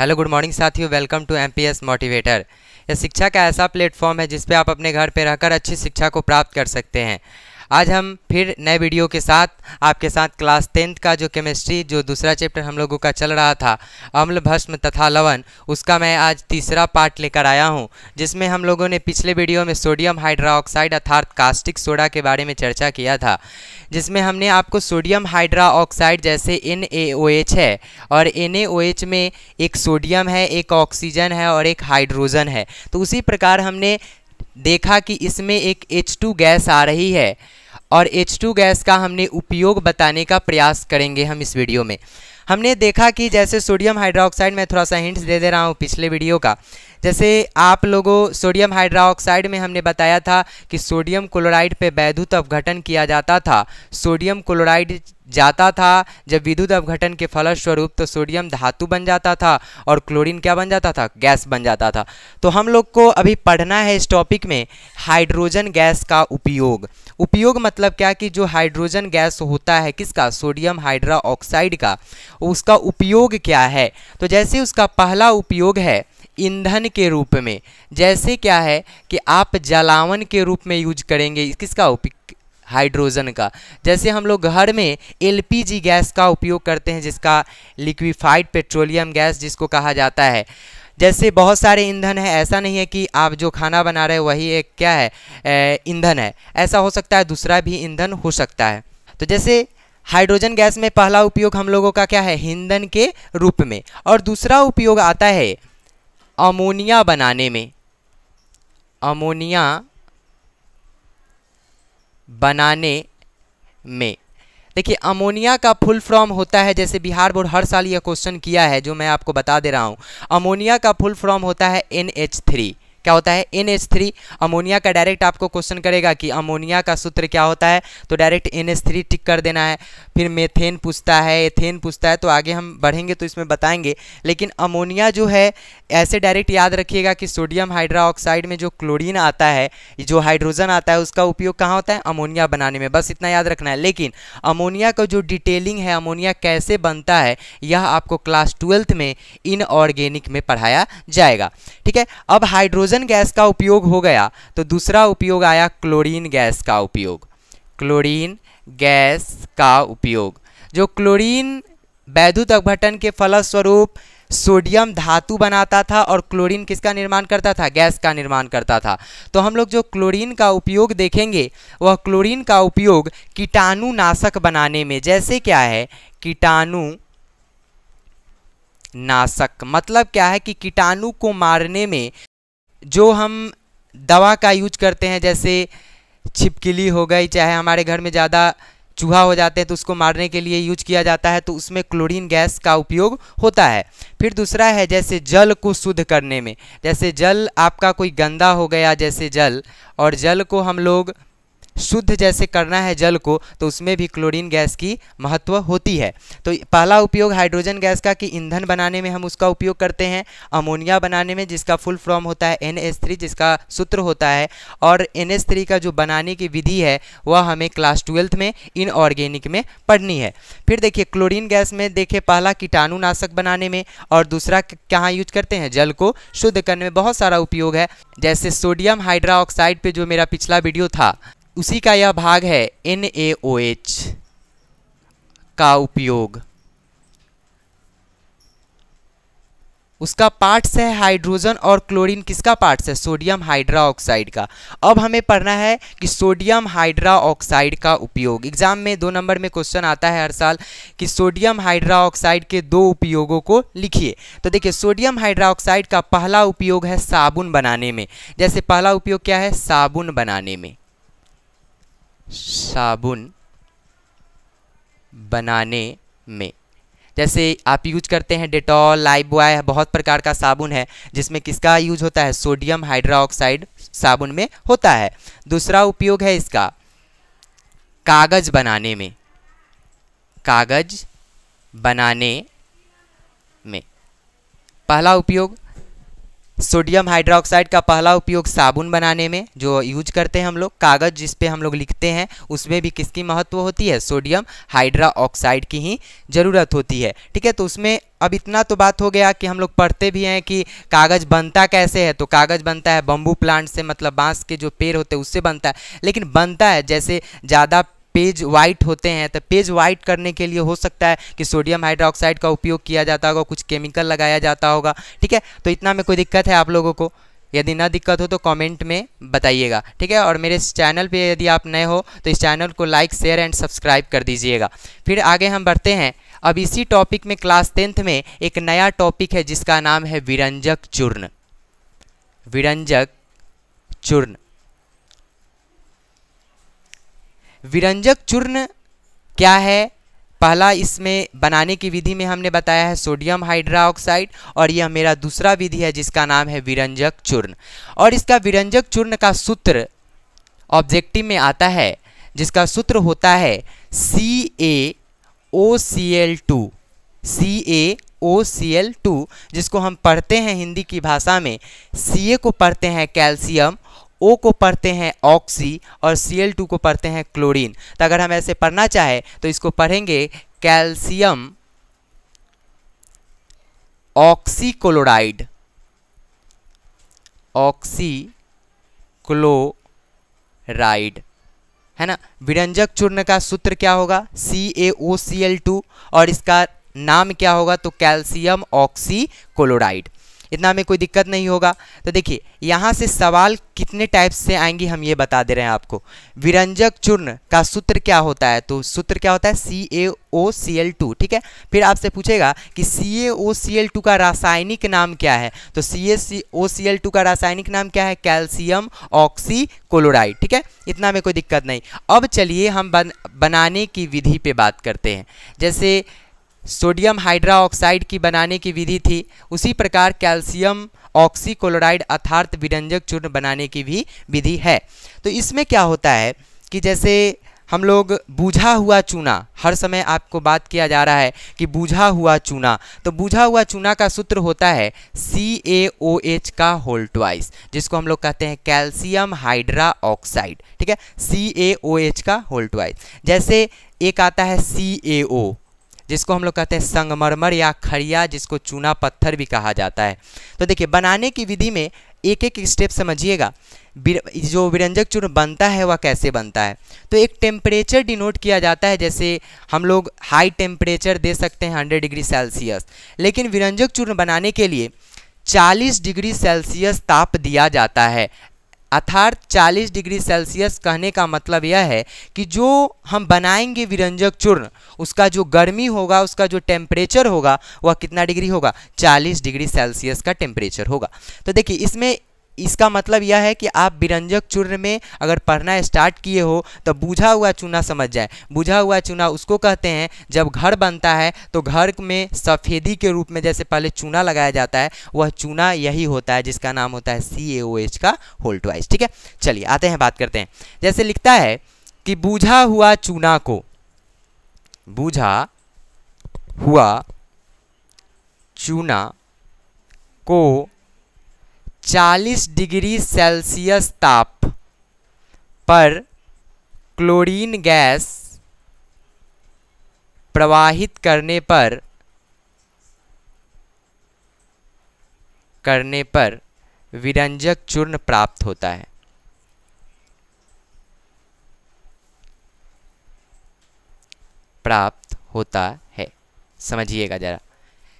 hello good morning साथियों welcome to MPS motivator यह शिक्षा का ऐसा प्लेटफॉर्म है जिस पे आप अपने घर पे रहकर अच्छी शिक्षा को प्राप्त कर सकते हैं आज हम फिर नए वीडियो के साथ आपके साथ क्लास टेंथ का जो केमिस्ट्री जो दूसरा चैप्टर हम लोगों का चल रहा था अम्ल भस्म तथा लवण उसका मैं आज तीसरा पार्ट लेकर आया हूं जिसमें हम लोगों ने पिछले वीडियो में सोडियम हाइड्राऑक्साइड अर्थात कास्टिक सोडा के बारे में चर्चा किया था जिसमें हमने आपको सोडियम हाइड्राऑक्साइड जैसे एन है और एन में एक सोडियम है एक ऑक्सीजन है और एक हाइड्रोजन है तो उसी प्रकार हमने देखा कि इसमें एक H2 गैस आ रही है और H2 गैस का हमने उपयोग बताने का प्रयास करेंगे हम इस वीडियो में हमने देखा कि जैसे सोडियम हाइड्रोक्साइड में थोड़ा सा हिंट्स दे दे रहा हूँ पिछले वीडियो का जैसे आप लोगों सोडियम हाइड्रोक्साइड में हमने बताया था कि सोडियम क्लोराइड पे वैद्युत अवघटन किया जाता था सोडियम क्लोराइड जाता था जब विद्युत अवघटन के फलस्वरूप तो सोडियम धातु बन जाता था और क्लोरीन क्या बन जाता था गैस बन जाता था तो हम लोग को अभी पढ़ना है इस टॉपिक में हाइड्रोजन गैस का उपयोग उपयोग मतलब क्या कि जो हाइड्रोजन गैस होता है किसका सोडियम हाइड्रा ऑक्साइड का उसका उपयोग क्या है तो जैसे उसका पहला उपयोग है ईंधन के रूप में जैसे क्या है कि आप जलावन के रूप में यूज करेंगे किसका हाइड्रोजन का जैसे हम लोग घर में एलपीजी गैस का उपयोग करते हैं जिसका लिक्विफाइड पेट्रोलियम गैस जिसको कहा जाता है जैसे बहुत सारे ईंधन है ऐसा नहीं है कि आप जो खाना बना रहे वही एक क्या है ईंधन है ऐसा हो सकता है दूसरा भी ईंधन हो सकता है तो जैसे हाइड्रोजन गैस में पहला उपयोग हम लोगों का क्या है ईंधन के रूप में और दूसरा उपयोग आता है अमोनिया बनाने में अमोनिया बनाने में देखिए अमोनिया का फुल फॉर्म होता है जैसे बिहार बोर्ड हर साल यह क्वेश्चन किया है जो मैं आपको बता दे रहा हूँ अमोनिया का फुल फॉर्म होता है एन एच थ्री क्या होता है एन एच थ्री अमोनिया का डायरेक्ट आपको क्वेश्चन करेगा कि अमोनिया का सूत्र क्या होता है तो direct N H three tick कर देना है फिर मेथेन पूछता है एथेन पूछता है तो आगे हम बढ़ेंगे तो इसमें बताएंगे लेकिन अमोनिया जो है ऐसे डायरेक्ट याद रखिएगा कि सोडियम हाइड्रोक्साइड में जो क्लोरीन आता है जो हाइड्रोजन आता है उसका उपयोग कहाँ होता है अमोनिया बनाने में बस इतना याद रखना है लेकिन अमोनिया का जो डिटेलिंग है अमोनिया कैसे बनता है यह आपको क्लास ट्वेल्थ में इनऑर्गेनिक में पढ़ाया जाएगा ठीक है अब हाइड्रोजन हाइड्रोजन गैस का उपयोग हो गया तो दूसरा उपयोग आया क्लोरीन गैस का उपयोग क्लोरीन गैस का उपयोग जो क्लोरीन वैद्युत अपघटन के फलस्वरूप सोडियम धातु बनाता था और क्लोरीन किसका निर्माण करता था गैस का निर्माण करता था तो हम लोग जो क्लोरीन का उपयोग देखेंगे वह क्लोरीन का उपयोग कीटाणु नाशक बनाने में जैसे क्या है कीटाणु नाशक मतलब क्या है कि कीटाणु को मारने में जो हम दवा का यूज करते हैं जैसे छिपकली हो गई चाहे हमारे घर में ज़्यादा चूहा हो जाते हैं तो उसको मारने के लिए यूज किया जाता है तो उसमें क्लोरीन गैस का उपयोग होता है फिर दूसरा है जैसे जल को शुद्ध करने में जैसे जल आपका कोई गंदा हो गया जैसे जल और जल को हम लोग शुद्ध जैसे करना है जल को तो उसमें भी क्लोरीन गैस की महत्व होती है तो पहला उपयोग हाइड्रोजन गैस का कि ईंधन बनाने में हम उसका उपयोग करते हैं अमोनिया बनाने में जिसका फुल फॉर्म होता है एन जिसका सूत्र होता है और एन का जो बनाने की विधि है वह हमें क्लास ट्वेल्थ में इन ऑर्गेनिक में पढ़नी है फिर देखिए क्लोरीन गैस में देखिए पहला कीटाणुनाशक बनाने में और दूसरा कहाँ यूज करते हैं जल को शुद्ध करने में बहुत सारा उपयोग है जैसे सोडियम हाइड्रा ऑक्साइड पे जो मेरा पिछला वीडियो था उसी का यह भाग है एन का उपयोग उसका पार्ट्स है हाइड्रोजन और क्लोरीन किसका पार्ट्स है सोडियम हाइड्रा ऑक्साइड का अब हमें पढ़ना है कि सोडियम हाइड्रा ऑक्साइड का उपयोग एग्जाम में दो नंबर में क्वेश्चन आता है हर साल कि सोडियम हाइड्रा ऑक्साइड के दो उपयोगों को लिखिए तो देखिए सोडियम हाइड्रा ऑक्साइड का पहला उपयोग है साबुन बनाने में जैसे पहला उपयोग क्या है साबुन बनाने में साबुन बनाने में जैसे आप यूज करते हैं डेटॉल लाइव बॉय बहुत प्रकार का साबुन है जिसमें किसका यूज होता है सोडियम हाइड्रोक्साइड साबुन में होता है दूसरा उपयोग है इसका कागज बनाने में कागज बनाने में पहला उपयोग सोडियम हाइड्रोक्साइड का पहला उपयोग साबुन बनाने में जो यूज करते हैं हम लोग कागज़ जिस पे हम लोग लिखते हैं उसमें भी किसकी महत्व होती है सोडियम हाइड्रोक्साइड की ही ज़रूरत होती है ठीक है तो उसमें अब इतना तो बात हो गया कि हम लोग पढ़ते भी हैं कि कागज़ बनता कैसे है तो कागज़ बनता है बम्बू प्लांट से मतलब बांस के जो पेड़ होते हैं उससे बनता है लेकिन बनता है जैसे ज़्यादा पेज वाइट होते हैं तो पेज वाइट करने के लिए हो सकता है कि सोडियम हाइड्रोक्साइड का उपयोग किया जाता होगा कुछ केमिकल लगाया जाता होगा ठीक है तो इतना में कोई दिक्कत है आप लोगों को यदि ना दिक्कत हो तो कमेंट में बताइएगा ठीक है और मेरे इस चैनल पे यदि आप नए हो तो इस चैनल को लाइक शेयर एंड सब्सक्राइब कर दीजिएगा फिर आगे हम बढ़ते हैं अब इसी टॉपिक में क्लास टेंथ में एक नया टॉपिक है जिसका नाम है विरंजक चूर्ण विरंजक चूर्ण विरंजक चूर्ण क्या है पहला इसमें बनाने की विधि में हमने बताया है सोडियम हाइड्राऑक्साइड और यह मेरा दूसरा विधि है जिसका नाम है विरंजक चूर्ण और इसका विरंजक चूर्ण का सूत्र ऑब्जेक्टिव में आता है जिसका सूत्र होता है C A O C L two C A O C L two जिसको हम पढ़ते हैं हिंदी की भाषा में सी ए को पढ़ते हैं कैल्शियम ओ को पढ़ते हैं ऑक्सी और सी को पढ़ते हैं क्लोरीन तो अगर हम ऐसे पढ़ना चाहें तो इसको पढ़ेंगे कैल्शियम ऑक्सीक्लोराइड ऑक्सी क्लोराइड है ना विरंजक चूर्ण का सूत्र क्या होगा सी A O C L to और इसका नाम क्या होगा तो कैल्शियम ऑक्सी क्लोराइड इतना में कोई दिक्कत नहीं होगा तो देखिए यहाँ से सवाल कितने टाइप्स से आएंगे हम ये बता दे रहे हैं आपको विरंजक चूर्ण का सूत्र क्या होता है तो सूत्र क्या होता है C A O C L to ठीक है फिर आपसे पूछेगा कि सी A O C L to का रासायनिक नाम क्या है तो सी ए सी ओ सी एल टू का रासायनिक नाम क्या है कैल्शियम ऑक्सी क्लोराइड ठीक है इतना में कोई दिक्कत नहीं अब चलिए हम बन, बनाने की विधि पे बात करते हैं जैसे सोडियम हाइड्राऑक्साइड की बनाने की विधि थी उसी प्रकार कैल्शियम ऑक्सीक्लोराइड अर्थात विरंजक चूर्ण बनाने की भी विधि है तो इसमें क्या होता है कि जैसे हम लोग बूझा हुआ चूना हर समय आपको बात किया जा रहा है कि बूझा हुआ चूना तो बूझा हुआ चूना का सूत्र होता है सी ए ओ एच का होल ट्वाइस जिसको हम लोग कहते हैं कैल्शियम हाइड्रा ऑक्साइड ठीक है सी ए ओ एच का होल ट्वाइस जैसे एक आता है सी ए ओ जिसको हम लोग कहते हैं संगमरमर या खड़िया जिसको चूना पत्थर भी कहा जाता है तो देखिए बनाने की विधि में एक एक स्टेप समझिएगा जो विरंजक चूर्ण बनता है वह कैसे बनता है तो एक टेम्परेचर डिनोट किया जाता है जैसे हम लोग हाई टेम्परेचर दे सकते हैं 100 डिग्री सेल्सियस लेकिन विरंजक चूर्ण बनाने के लिए 40 डिग्री सेल्सियस ताप दिया जाता है अर्थात 40 डिग्री सेल्सियस कहने का मतलब यह है कि जो हम बनाएंगे विरंजक चूर्ण उसका जो गर्मी होगा उसका जो टेम्परेचर होगा वह कितना डिग्री होगा 40 डिग्री सेल्सियस का टेम्परेचर होगा तो देखिए इसमें इसका मतलब यह है कि आप विरंजक चूर्ण में अगर पढ़ना स्टार्ट किए हो तो बूझा हुआ चूना समझ जाए बूझा हुआ चूना उसको कहते हैं जब घर बनता है तो घर में सफ़ेदी के रूप में जैसे पहले चूना लगाया जाता है वह चूना यही होता है जिसका नाम होता है सी ए ओ एच का होल्ट वाइज ठीक है चलिए आते हैं बात करते हैं जैसे लिखता है कि बूझा हुआ चूना को बूझा हुआ चूना को 40 डिग्री सेल्सियस ताप पर क्लोरीन गैस प्रवाहित करने पर करने पर विरंजक चूर्ण प्राप्त होता है प्राप्त होता है समझिएगा जरा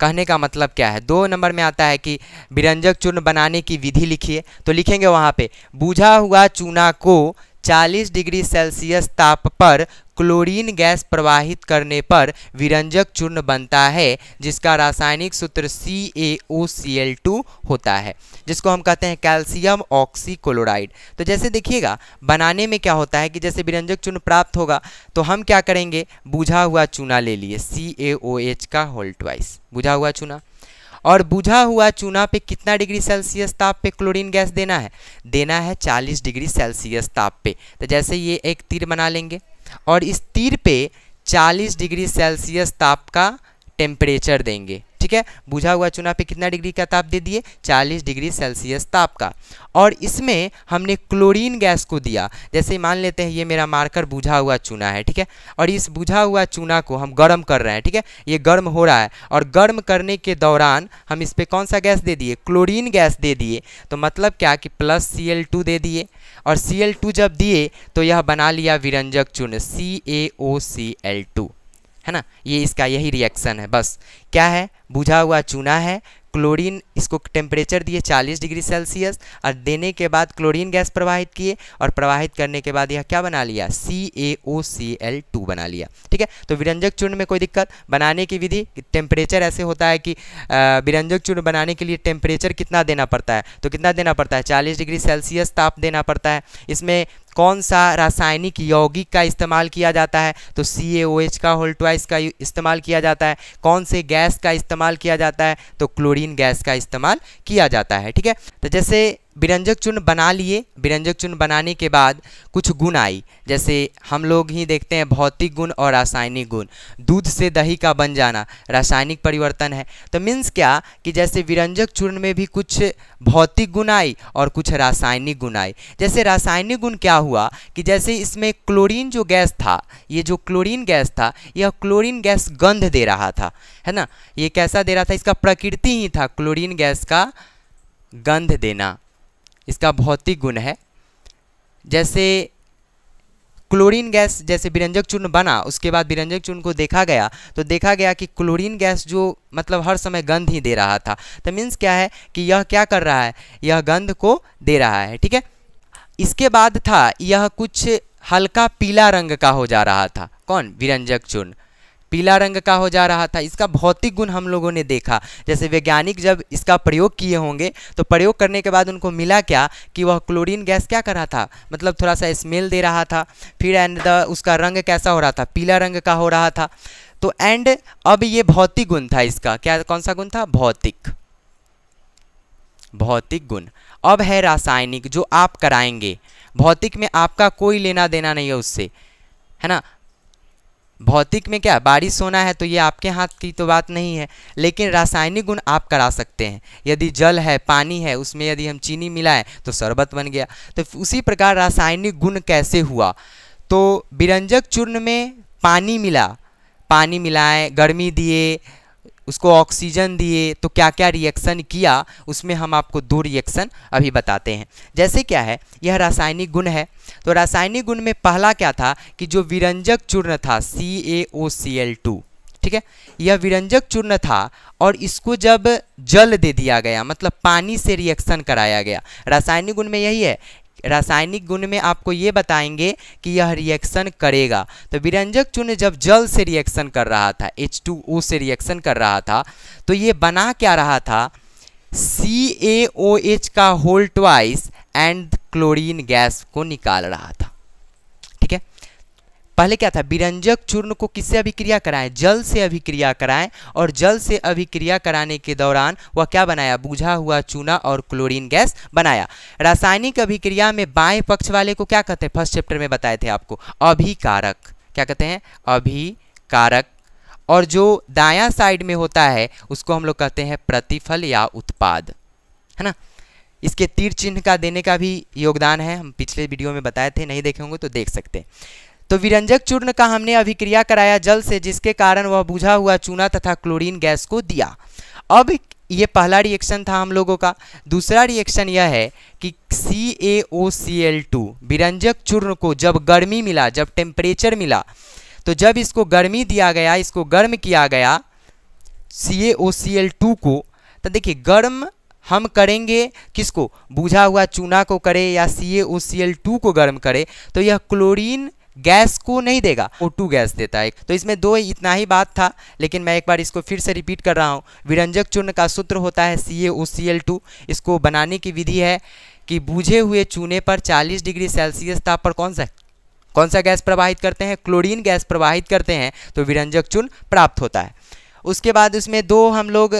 कहने का मतलब क्या है दो नंबर में आता है कि विरंजक चूर्ण बनाने की विधि लिखिए तो लिखेंगे वहाँ पे बूझा हुआ चूना को 40 डिग्री सेल्सियस ताप पर क्लोरीन गैस प्रवाहित करने पर विरंजक चूर्ण बनता है जिसका रासायनिक सूत्र CaOCl2 होता है जिसको हम कहते हैं कैल्शियम ऑक्सीक्लोराइड तो जैसे देखिएगा बनाने में क्या होता है कि जैसे विरंजक चूर्ण प्राप्त होगा तो हम क्या करेंगे बुझा हुआ चूना ले लिए CaOH का होल ट्वाइस बुझा हुआ चूना और बुझा हुआ चूना पे कितना डिग्री सेल्सियस ताप पे क्लोरीन गैस देना है देना है 40 डिग्री सेल्सियस ताप पे तो जैसे ये एक तीर बना लेंगे और इस तीर पे 40 डिग्री सेल्सियस ताप का टेम्परेचर देंगे ठीक है बुझा हुआ चूना पे कितना डिग्री का ताप दे दिए 40 डिग्री सेल्सियस ताप का और इसमें हमने क्लोरीन गैस को दिया जैसे मान लेते हैं ये मेरा मार्कर बुझा हुआ चूना है ठीक है और इस बुझा हुआ चूना को हम गर्म कर रहे हैं ठीक है ये गर्म हो रहा है और गर्म करने के दौरान हम इस पर कौन सा गैस दे दिए क्लोरीन गैस दे दिए तो मतलब क्या कि प्लस सी दे दिए और सी जब दिए तो यह बना लिया विरंजक चूर्ण सी A O C L to है ना ये इसका यही रिएक्शन है बस क्या है बुझा हुआ चूना है क्लोरीन इसको टेम्परेचर दिए 40 डिग्री सेल्सियस और देने के बाद क्लोरीन गैस प्रवाहित किए और प्रवाहित करने के बाद यह क्या बना लिया सी A O C L to बना लिया ठीक है तो विरंजक चूर्ण में कोई दिक्कत बनाने की विधि टेम्परेचर ऐसे होता है कि विरंजक चूर्ण बनाने के लिए टेम्परेचर कितना देना पड़ता है तो कितना देना पड़ता है चालीस डिग्री सेल्सियस ताप देना पड़ता है इसमें कौन सा रासायनिक यौगिक का इस्तेमाल किया जाता है तो सी ए ओ एच का होल्टवाइस का इस्तेमाल किया जाता है कौन से गैस का इस्तेमाल किया जाता है तो क्लोरीन गैस का इस्तेमाल किया जाता है ठीक है तो जैसे विरंजक चूर्ण बना लिए विरंजक चूर्ण बनाने के बाद कुछ गुण आई जैसे हम लोग ही देखते हैं भौतिक गुण और रासायनिक गुण दूध से दही का बन जाना रासायनिक परिवर्तन है तो मीन्स क्या कि जैसे विरंजक चूर्ण में भी कुछ भौतिक गुण आई और कुछ रासायनिक गुण आई जैसे रासायनिक गुण क्या हुआ कि जैसे इसमें क्लोरीन जो गैस था ये जो क्लोरीन गैस था यह क्लोरीन गैस गंध दे रहा था है ना ये कैसा दे रहा था इसका प्रकृति ही था क्लोरीन गैस का गंध देना इसका भौतिक गुण है जैसे क्लोरीन गैस जैसे विरंजक चूर्ण बना उसके बाद विरंजक चूर्ण को देखा गया तो देखा गया कि क्लोरीन गैस जो मतलब हर समय गंध ही दे रहा था तो मीन्स क्या है कि यह क्या कर रहा है यह गंध को दे रहा है ठीक है इसके बाद था यह कुछ हल्का पीला रंग का हो जा रहा था कौन विरंजक चूर्ण पीला रंग का हो जा रहा था इसका भौतिक गुण हम लोगों ने देखा जैसे वैज्ञानिक जब इसका प्रयोग किए होंगे तो प्रयोग करने के बाद उनको मिला क्या कि वह क्लोरीन गैस क्या कर रहा था मतलब थोड़ा सा स्मेल दे रहा था फिर एंड द उसका रंग कैसा हो रहा था पीला रंग का हो रहा था तो एंड अब ये भौतिक गुण था इसका क्या कौन सा गुण था भौतिक भौतिक गुण अब है रासायनिक जो आप कराएंगे भौतिक में आपका कोई लेना देना नहीं है उससे है ना भौतिक में क्या बारिश होना है तो ये आपके हाथ की तो बात नहीं है लेकिन रासायनिक गुण आप करा सकते हैं यदि जल है पानी है उसमें यदि हम चीनी मिलाएं तो शरबत बन गया तो उसी प्रकार रासायनिक गुण कैसे हुआ तो बिरंजक चूर्ण में पानी मिला पानी मिलाएं गर्मी दिए उसको ऑक्सीजन दिए तो क्या क्या रिएक्शन किया उसमें हम आपको दो रिएक्शन अभी बताते हैं जैसे क्या है यह रासायनिक गुण है तो रासायनिक गुण में पहला क्या था कि जो विरंजक चूर्ण था सी A O C L to ठीक है यह विरंजक चूर्ण था और इसको जब जल दे दिया गया मतलब पानी से रिएक्शन कराया गया रासायनिक गुण में यही है रासायनिक गुण में आपको ये बताएंगे कि यह रिएक्शन करेगा तो विरंजक चूर्ण जब जल से रिएक्शन कर रहा था ओ से रिएक्शन कर रहा था तो ये बना क्या रहा था सी का whole twice and chlorine gas को निकाल रहा था पहले क्या था विरंजक चूर्ण को किससे अभिक्रिया कराएं जल से अभिक्रिया कराएं और जल से अभिक्रिया कराने के दौरान वह क्या बनाया बुझा हुआ चूना और क्लोरीन गैस बनाया रासायनिक अभिक्रिया में बाएं पक्ष वाले को क्या कहते हैं फर्स्ट चैप्टर में बताए थे आपको अभिकारक क्या कहते हैं अभिकारक और जो दाया साइड में होता है उसको हम लोग कहते हैं प्रतिफल या उत्पाद है ना इसके तीर चिन्ह का देने का भी योगदान है हम पिछले वीडियो में बताए थे नहीं देखे होंगे तो देख सकते हैं तो विरंजक चूर्ण का हमने अभिक्रिया कराया जल से जिसके कारण वह बुझा हुआ चूना तथा क्लोरीन गैस को दिया अब ये पहला रिएक्शन था हम लोगों का दूसरा रिएक्शन यह है कि सी A O C L to विरंजक चूर्ण को जब गर्मी मिला जब टेम्परेचर मिला तो जब इसको गर्मी दिया गया इसको गर्म किया गया सी A O C L to को तो देखिए गर्म हम करेंगे किसको बुझा हुआ चूना को करें या सी A O C L to को गर्म करें तो यह क्लोरीन गैस को नहीं देगा ओ टू गैस देता है तो इसमें दो इतना ही बात था लेकिन मैं एक बार इसको फिर से रिपीट कर रहा हूँ विरंजक चूर्ण का सूत्र होता है C A O C L to इसको बनाने की विधि है कि बूझे हुए चूने पर 40 डिग्री सेल्सियस ताप पर कौन सा कौन सा गैस प्रवाहित करते हैं क्लोरीन गैस प्रवाहित करते हैं तो विरंजक चूर्ण प्राप्त होता है उसके बाद उसमें दो हम लोग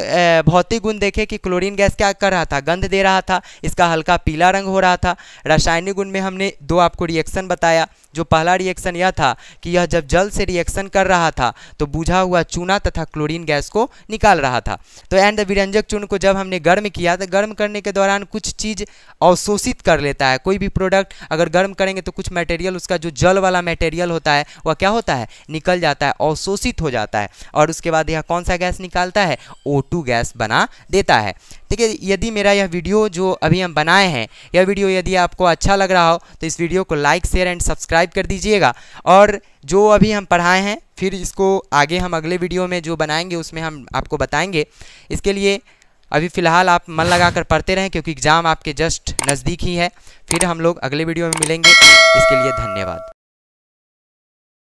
भौतिक गुण देखे कि क्लोरीन गैस क्या कर रहा था गंध दे रहा था इसका हल्का पीला रंग हो रहा था रासायनिक गुण में हमने दो आपको रिएक्शन बताया जो पहला रिएक्शन यह था कि यह जब जल से रिएक्शन कर रहा था तो बुझा हुआ चूना तथा क्लोरीन गैस को निकाल रहा था तो एंड विरंजक चूर्ण को जब हमने गर्म किया तो गर्म करने के दौरान कुछ चीज़ अवशोषित कर लेता है कोई भी प्रोडक्ट अगर गर्म करेंगे तो कुछ मटेरियल उसका जो जल वाला मटेरियल होता है वह क्या होता है निकल जाता है अवशोषित हो जाता है और उसके बाद यह कौन सा गैस निकालता है ओ गैस बना देता है ठीक है यदि मेरा यह वीडियो जो अभी हम बनाए हैं यह वीडियो यदि आपको अच्छा लग रहा हो तो इस वीडियो को लाइक शेयर एंड सब्सक्राइब कर दीजिएगा और जो अभी हम पढ़ाए हैं फिर इसको आगे हम अगले वीडियो में जो बनाएंगे उसमें हम आपको बताएंगे इसके लिए अभी फ़िलहाल आप मन लगा कर पढ़ते रहें क्योंकि एग्ज़ाम आपके जस्ट नज़दीक ही है फिर हम लोग अगले वीडियो में मिलेंगे इसके लिए धन्यवाद